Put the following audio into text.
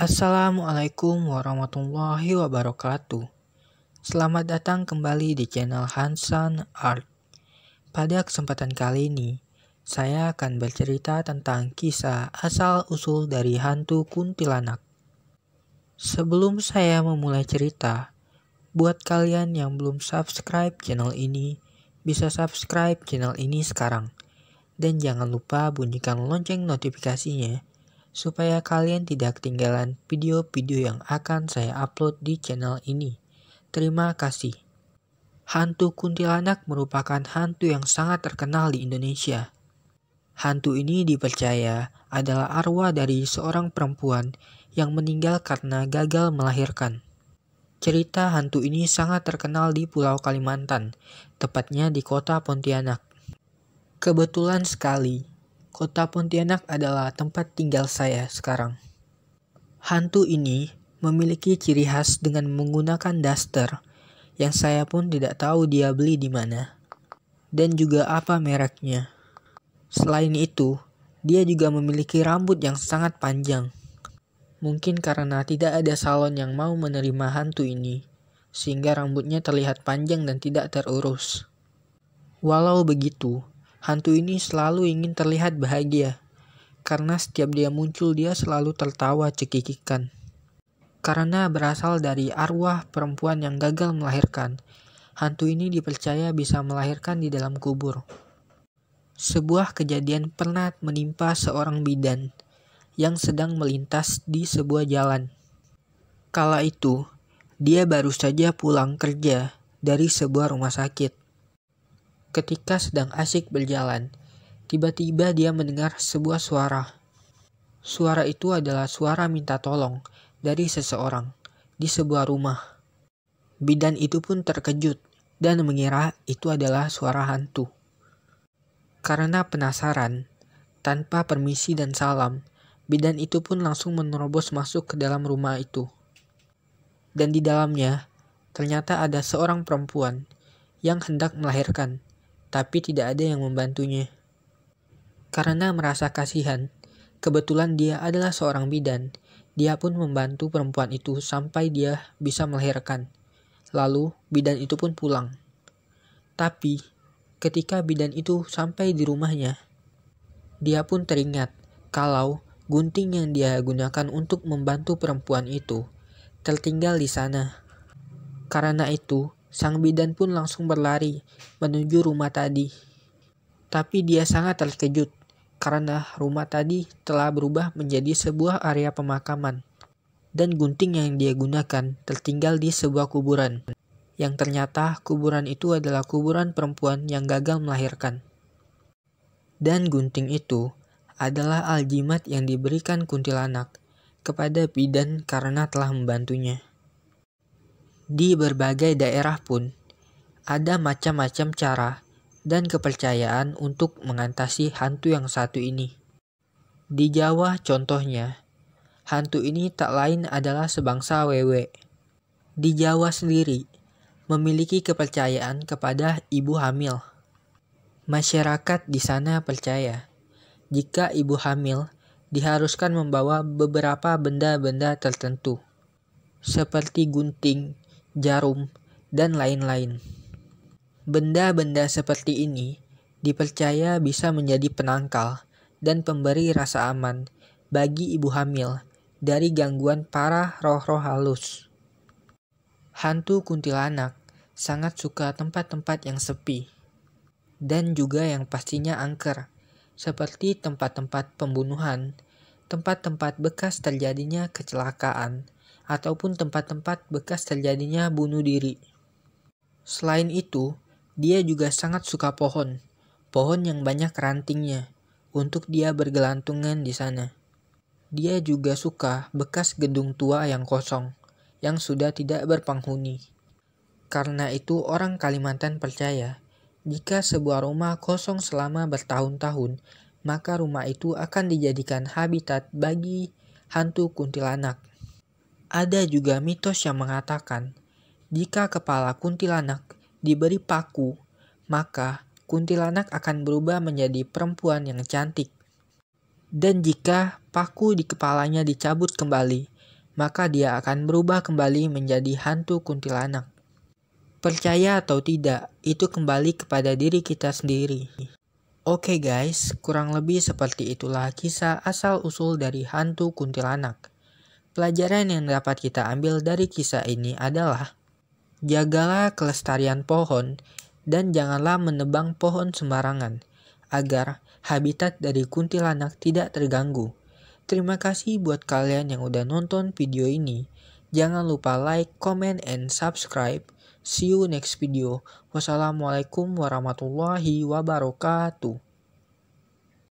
Assalamualaikum warahmatullahi wabarakatuh. Selamat datang kembali di channel Hansan Art. Pada kesempatan kali ini, saya akan bercerita tentang kisah asal-usul dari hantu kuntilanak. Sebelum saya memulai cerita, Buat kalian yang belum subscribe channel ini, bisa subscribe channel ini sekarang. Dan jangan lupa bunyikan lonceng notifikasinya, supaya kalian tidak ketinggalan video-video yang akan saya upload di channel ini. Terima kasih. Hantu kuntilanak merupakan hantu yang sangat terkenal di Indonesia. Hantu ini dipercaya adalah arwah dari seorang perempuan yang meninggal karena gagal melahirkan. Cerita hantu ini sangat terkenal di Pulau Kalimantan, tepatnya di kota Pontianak. Kebetulan sekali, kota Pontianak adalah tempat tinggal saya sekarang. Hantu ini memiliki ciri khas dengan menggunakan daster, yang saya pun tidak tahu dia beli di mana, dan juga apa mereknya. Selain itu, dia juga memiliki rambut yang sangat panjang. Mungkin karena tidak ada salon yang mau menerima hantu ini, sehingga rambutnya terlihat panjang dan tidak terurus. Walau begitu, hantu ini selalu ingin terlihat bahagia, karena setiap dia muncul dia selalu tertawa cekikikan. Karena berasal dari arwah perempuan yang gagal melahirkan, hantu ini dipercaya bisa melahirkan di dalam kubur. Sebuah kejadian pernah menimpa seorang bidan yang sedang melintas di sebuah jalan. Kala itu, dia baru saja pulang kerja dari sebuah rumah sakit. Ketika sedang asik berjalan, tiba-tiba dia mendengar sebuah suara. Suara itu adalah suara minta tolong dari seseorang di sebuah rumah. Bidan itu pun terkejut dan mengira itu adalah suara hantu. Karena penasaran, tanpa permisi dan salam, Bidan itu pun langsung menerobos masuk ke dalam rumah itu. Dan di dalamnya, ternyata ada seorang perempuan yang hendak melahirkan, tapi tidak ada yang membantunya. Karena merasa kasihan, kebetulan dia adalah seorang bidan, dia pun membantu perempuan itu sampai dia bisa melahirkan. Lalu, bidan itu pun pulang. Tapi, ketika bidan itu sampai di rumahnya, dia pun teringat kalau Gunting yang dia gunakan untuk membantu perempuan itu tertinggal di sana. Karena itu, sang bidan pun langsung berlari menuju rumah tadi. Tapi dia sangat terkejut karena rumah tadi telah berubah menjadi sebuah area pemakaman. Dan gunting yang dia gunakan tertinggal di sebuah kuburan. Yang ternyata kuburan itu adalah kuburan perempuan yang gagal melahirkan dan gunting itu adalah aljimat yang diberikan kuntilanak kepada bidan karena telah membantunya. Di berbagai daerah pun ada macam-macam cara dan kepercayaan untuk mengatasi hantu yang satu ini. Di Jawa contohnya, hantu ini tak lain adalah sebangsa wewe. Di Jawa sendiri, memiliki kepercayaan kepada ibu hamil. Masyarakat di sana percaya jika ibu hamil diharuskan membawa beberapa benda-benda tertentu, seperti gunting, jarum, dan lain-lain. Benda-benda seperti ini dipercaya bisa menjadi penangkal dan pemberi rasa aman bagi ibu hamil dari gangguan para roh-roh halus. Hantu kuntilanak sangat suka tempat-tempat yang sepi dan juga yang pastinya angker seperti tempat-tempat pembunuhan, tempat-tempat bekas terjadinya kecelakaan, ataupun tempat-tempat bekas terjadinya bunuh diri. Selain itu, dia juga sangat suka pohon, pohon yang banyak rantingnya, untuk dia bergelantungan di sana. Dia juga suka bekas gedung tua yang kosong, yang sudah tidak berpenghuni. Karena itu orang Kalimantan percaya jika sebuah rumah kosong selama bertahun-tahun, maka rumah itu akan dijadikan habitat bagi hantu kuntilanak. Ada juga mitos yang mengatakan, jika kepala kuntilanak diberi paku, maka kuntilanak akan berubah menjadi perempuan yang cantik. Dan jika paku di kepalanya dicabut kembali, maka dia akan berubah kembali menjadi hantu kuntilanak. Percaya atau tidak, itu kembali kepada diri kita sendiri. Oke guys, kurang lebih seperti itulah kisah asal-usul dari hantu kuntilanak. Pelajaran yang dapat kita ambil dari kisah ini adalah Jagalah kelestarian pohon dan janganlah menebang pohon sembarangan agar habitat dari kuntilanak tidak terganggu. Terima kasih buat kalian yang udah nonton video ini. Jangan lupa like, comment, and subscribe. See you next video. Wassalamualaikum warahmatullahi wabarakatuh.